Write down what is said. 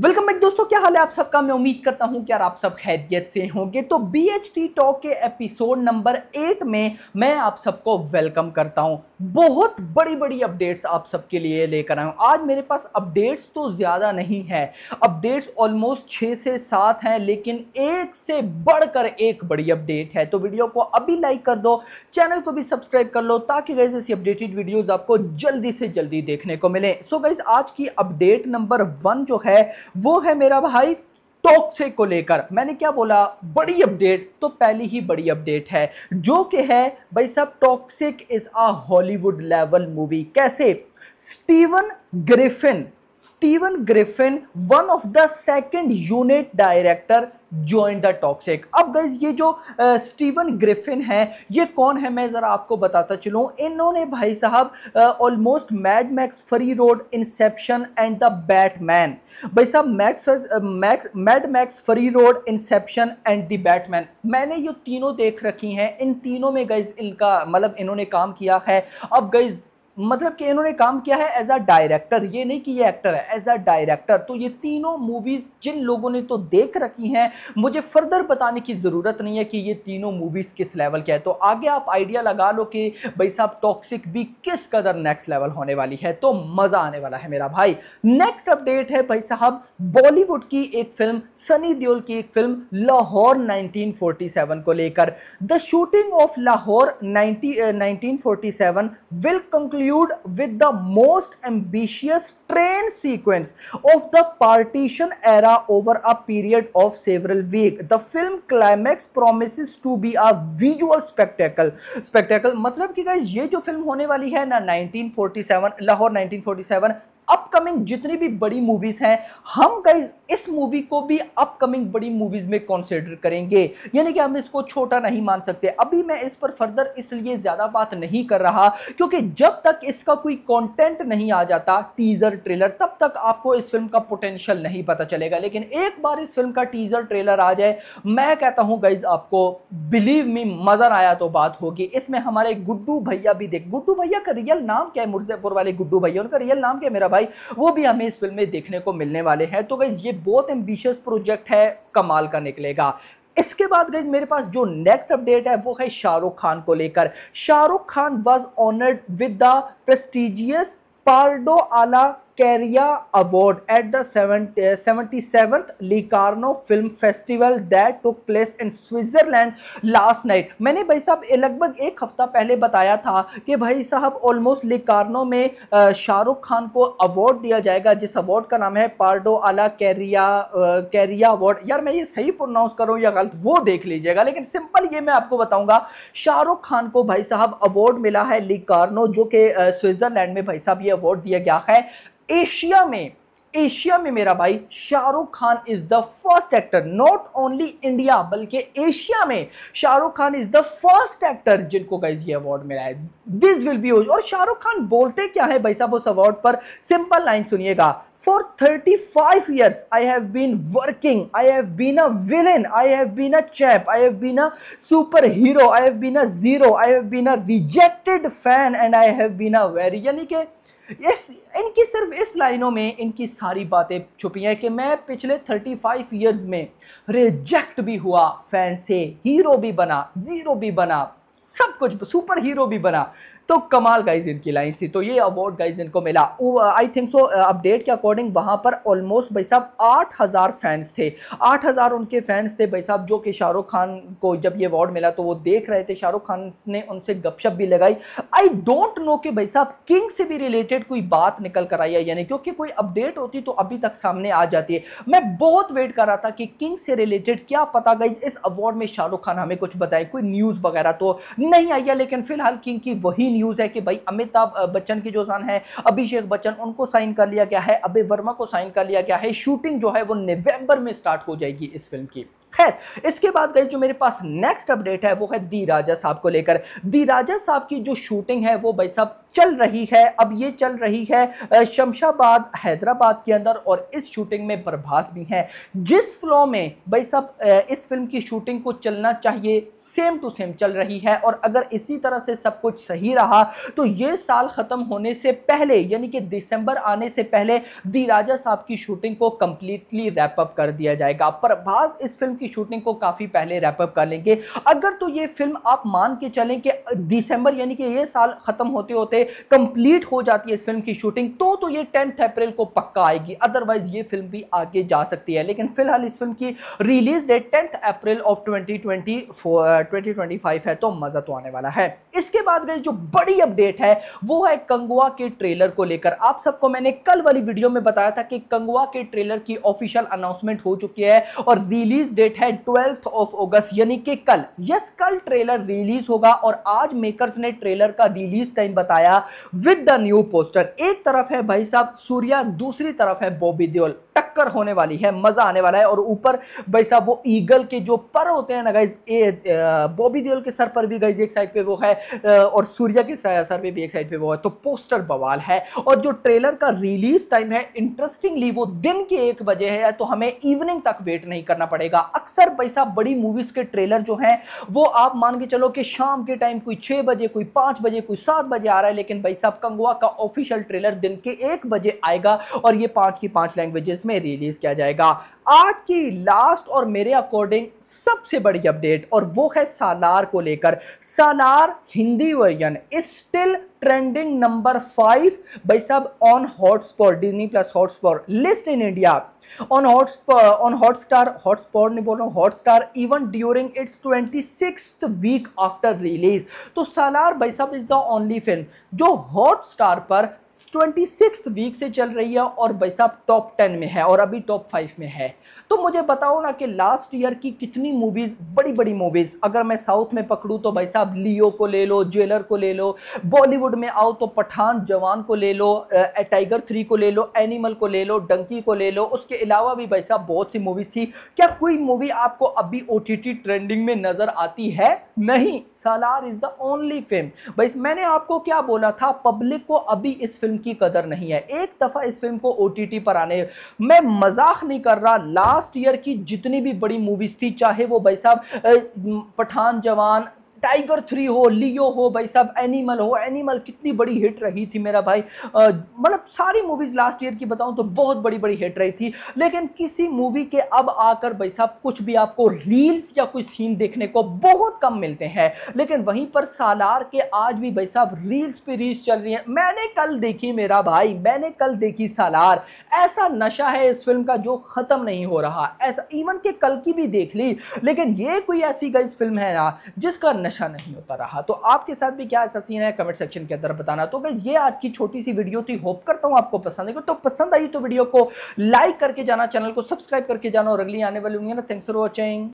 Welcome back दोस्तों क्या हाल है आप सबका मैं उम्मीद करता हूं कि यार आप सब खैरियत से होंगे तो बी एच टी टॉक के एपिसोड नंबर एट में मैं आप सबको वेलकम करता हूं बहुत बड़ी बड़ी अपडेट्स आप सबके लिए लेकर आया हूं आज मेरे पास अपडेट्स तो ज़्यादा नहीं है अपडेट्स ऑलमोस्ट छः से सात हैं लेकिन एक से बढ़कर एक बड़ी अपडेट है तो वीडियो को अभी लाइक कर दो चैनल को भी सब्सक्राइब कर लो ताकि गैस ऐसी अपडेटेड वीडियोज़ आपको जल्दी से जल्दी देखने को मिले सो गैस आज की अपडेट नंबर वन जो है वो है मेरा भाई टॉक्सिक को लेकर मैंने क्या बोला बड़ी अपडेट तो पहली ही बड़ी अपडेट है जो कि है भाई साहब Toxic is a Hollywood level movie कैसे Steven Griffin Steven Griffin one of the second unit director join the Toxic अब गई ये जो स्टीवन ग्रिफिन है ये कौन है मैं ज़रा आपको बताता चलूँ इन्होंने भाई साहब almost Mad Max Fury Road Inception and the Batman भाई साहब Max Max Mad Max Fury Road Inception and the Batman मैंने ये तीनों देख रखी हैं इन तीनों में गई इनका मतलब इन्होंने काम किया है अब गई मतलब कि इन्होंने काम किया है एज अ डायरेक्टर ये नहीं कि ये एक्टर है एज अ डायरेक्टर तो ये तीनों मूवीज़ जिन लोगों ने तो देख रखी हैं मुझे फर्दर बताने की ज़रूरत नहीं है कि ये तीनों मूवीज़ किस लेवल के हैं तो आगे आप आइडिया लगा लो कि भाई साहब टॉक्सिक भी किस कदर नेक्स्ट लेवल होने वाली है तो मज़ा आने वाला है मेरा भाई नेक्स्ट अपडेट है भाई साहब बॉलीवुड की एक फिल्म सनी देओल की एक फिल्म लाहौर नाइनटीन को लेकर the shooting of Lahore 90 will conclude conclude with the most ambitious train sequence of the partition era over a period of several weeks. The film climax promises to be a visual spectacle. Spectacle मतलब कि guys ये जो film होने वाली है ना 1947 Lahore 1947 upcoming जितनी भी बड़ी मूवीज़ हैं हम गाइज इस मूवी को भी अपकमिंग बड़ी मूवीज़ में कॉन्सिडर करेंगे यानी कि हम इसको छोटा नहीं मान सकते अभी मैं इस पर फर्दर इसलिए ज़्यादा बात नहीं कर रहा क्योंकि जब तक इसका कोई कंटेंट नहीं आ जाता टीज़र ट्रेलर तब तक आपको इस फिल्म का पोटेंशियल नहीं पता चलेगा लेकिन एक बार इस फिल्म का टीज़र ट्रेलर आ जाए मैं कहता हूं गाइज आपको बिलीव मी मजर आया तो बात होगी इसमें हमारे गुड्डू भैया भी देख गुड्डू भैया का रियल नाम क्या है मुर्जेपुर वाले गुड्डू भैया उनका रियल नाम क्या मेरा भाई वो भी हमें इस फिल्म में देखने को मिलने वाले हैं तो गई ये बहुत एम्बिशियस प्रोजेक्ट है कमाल का निकलेगा इसके बाद गई मेरे पास जो नेक्स्ट अपडेट है वो है शाहरुख खान को लेकर Shahrukh Khan was honoured with the prestigious Pardo alla Carriera award at the seventy 77th Locarno film festival that took place in Switzerland last night मैंने भाई साहब लगभग एक हफ़्ता पहले बताया था कि भाई साहब ऑलमोस्ट लिकार्नो में शाहरुख खान को अवार्ड दिया जाएगा जिस अवार्ड का नाम है पार्डो आला कैरिया कैरिया अवार्ड यार मैं ये सही प्रोनाउंस करूँ या गलत वो देख लीजिएगा लेकिन सिंपल ये मैं आपको बताऊँगा शाहरुख खान को भाई साहब अवार्ड मिला है लिकार्नो जो कि स्विट्ज़रलैंड में भाई साहब ये अवार्ड दिया गया है एशिया में एशिया में मेरा भाई Shahrukh Khan is the first actor not only India बल्कि एशिया में Shahrukh Khan is the first actor जिनको गाइज ये अवार्ड मिला है दिस विल बी और शाहरुख खान बोलते क्या है भाई साहब उस अवार्ड पर सिंपल लाइन सुनिएगा for thirty five years I have been working I have been a villain I have been a chap I have been a superhero I have been a zero I have been a rejected fan and I have been a very यानी कि इस इनकी सिर्फ इस लाइनों में इनकी सारी बातें छुपी हैं कि मैं पिछले 35 ईयर्स में रिजेक्ट भी हुआ फैन से हीरो भी बना ज़ीरो भी बना सब कुछ सुपर हीरो भी बना तो कमाल गाइज इनकी लाइन थी तो ये अवार्ड गाइज इनको मिला आई थिंक सो अपडेट के अकॉर्डिंग वहां पर ऑलमोस्ट भाई साहब आठ हज़ार फैंस थे आठ हज़ार उनके फैंस थे भाई साहब जो कि शाहरुख खान को जब ये अवार्ड मिला तो वो देख रहे थे शाहरुख खान ने उनसे गपशप भी लगाई आई डोंट नो कि भाई साहब किंग से भी रिलेटेड कोई बात निकल कर आई है यानी क्योंकि कोई अपडेट होती तो अभी तक सामने आ जाती है मैं बहुत वेट कर रहा था कि किंग से रिलेटेड क्या पता गाइज इस अवार्ड में शाहरुख खान हमें कुछ बताए कोई न्यूज़ वगैरह तो नहीं आई है लेकिन फिलहाल किंग की वही न्यूज़ है कि भाई अमिताभ बच्चन की जो सन है अभिषेक बच्चन उनको साइन कर लिया गया है अभय वर्मा को साइन कर लिया गया है शूटिंग जो है वो नवंबर में स्टार्ट हो जाएगी इस फिल्म की खैर इसके बाद गई जो मेरे पास नेक्स्ट अपडेट है वो है दी राजा साहब को लेकर दी राजा साहब की जो शूटिंग है वो भाई साहब चल रही है अब ये चल रही है शमशाबाद हैदराबाद के अंदर और इस शूटिंग में प्रभास भी हैं जिस फ्लो में भाई साहब इस फिल्म की शूटिंग को चलना चाहिए सेम टू सेम चल रही है और अगर इसी तरह से सब कुछ सही रहा तो ये साल ख़त्म होने से पहले यानी कि दिसंबर आने से पहले दी राजा साहब की शूटिंग को कम्प्लीटली रैपअप कर दिया जाएगा प्रभास इस फिल्म की की शूटिंग को काफ़ी पहले रैपअप कर लेंगे अगर तो ये फिल्म आप मान के चलें कि दिसंबर यानी कि ये साल ख़त्म होते होते कंप्लीट हो जाती है इस फिल्म की शूटिंग तो तो ये टेंथ अप्रैल को पक्का आएगी अदरवाइज ये फिल्म भी आगे जा सकती है लेकिन फिलहाल इस फिल्म की release date tenth April of twenty twenty है तो मज़ा तो आने वाला है इसके बाद गई जो बड़ी अपडेट है वो है कंगुआ के ट्रेलर को लेकर आप सबको मैंने कल वाली वीडियो में बताया था कि कंगुआ के ट्रेलर की ऑफिशियल अनाउंसमेंट हो चुकी है और रिलीज डेट डेट है ट्वेल्थ ऑफ अगस्त यानी कि कल यस कल ट्रेलर रिलीज होगा और आज मेकर्स ने ट्रेलर का रिलीज टाइम बताया विद द न्यू पोस्टर एक तरफ है भाई साहब सूर्या दूसरी तरफ है बॉबी देओल टक्कर होने वाली है मजा आने वाला है और ऊपर भाई साहब वो ईगल के जो पर होते हैं ना गाइज बॉबी देओल के सर पर भी गाइज एक साइड पे वो है और सूर्या के सर पे भी एक साइड पे वो है तो पोस्टर बवाल है और जो ट्रेलर का रिलीज टाइम है इंटरेस्टिंगली वो दिन के एक बजे है तो हमें इवनिंग तक वेट नहीं करना पड़ेगा अक्सर पैसा बड़ी मूवीज़ के ट्रेलर जो हैं वो आप मान के चलो कि शाम के टाइम कोई छः बजे कोई पाँच बजे कोई सात बजे आ रहा है लेकिन भाई साहब कंगुआ का ऑफिशियल ट्रेलर दिन के एक बजे आएगा और ये पाँच की पाँच लैंग्वेजेस में रिलीज़ किया जाएगा आज की लास्ट और मेरे अकॉर्डिंग सबसे बड़ी अपडेट और वो है सालार को लेकर Salaar Hindi version still trending number five भाई साहब on hotspot Disney plus hotspot list in India on hot on Hotstar hotspot नहीं बोल रहा हूँ Hotstar even during its twenty six week after release तो सलार भाई साहब इज द ओनली फिल्म जो हॉटस्टार पर ट्वेंटी सिक्स वीक से चल रही है और भाई साहब टॉप टेन में है और अभी टॉप फाइव में है तो मुझे बताओ ना कि लास्ट ईयर की कितनी मूवीज़ बड़ी बड़ी मूवीज़ अगर मैं साउथ में पकड़ूँ तो भाई साहब लियो को ले लो ज्वेलर को ले लो बॉलीवुड में आओ तो पठान जवान को ले लो टाइगर थ्री को ले लो एनिमल को ले लो डंकी को ले लो उसके अलावा भी भाई साहब बहुत सी मूवीज़ थी क्या कोई मूवी आपको अभी ओ ट्रेंडिंग में नज़र आती है नहीं Salaar is the only film भाई मैंने आपको क्या बोला था पब्लिक को अभी इस फिल्म की कदर नहीं है एक दफ़ा इस फिल्म को ओ पर आने मैं मजाक नहीं कर रहा लास्ट ईयर की जितनी भी बड़ी मूवीज़ थी चाहे वो भाई साहब पठान जवान टाइगर थ्री हो लियो हो भाई साहब एनिमल हो एनिमल कितनी बड़ी हिट रही थी मेरा भाई मतलब सारी मूवीज़ लास्ट ईयर की बताऊँ तो बहुत बड़ी बड़ी हिट रही थी लेकिन किसी मूवी के अब आकर भाई साहब कुछ भी आपको रील्स या कुछ सीन देखने को बहुत कम मिलते हैं लेकिन वहीं पर सालार के आज भी भाई साहब रील्स पे रील्स चल रही हैं मैंने कल देखी मेरा भाई मैंने कल देखी सालार ऐसा नशा है इस फिल्म का जो ख़त्म नहीं हो रहा ऐसा इवन के कल की भी देख ली लेकिन ये कोई ऐसी गई फिल्म है ना जिसका नशा नशा अच्छा नहीं होता रहा तो आपके साथ भी क्या ऐसा सीन है कमेंट सेक्शन के अंदर बताना तो बस ये आज की छोटी सी वीडियो थी होप करता हूं आपको पसंद आएगी तो पसंद आई तो वीडियो को लाइक करके जाना चैनल को सब्सक्राइब करके जाना और अगली आने वाली होंगे ना थैंक्स फॉर वॉचिंग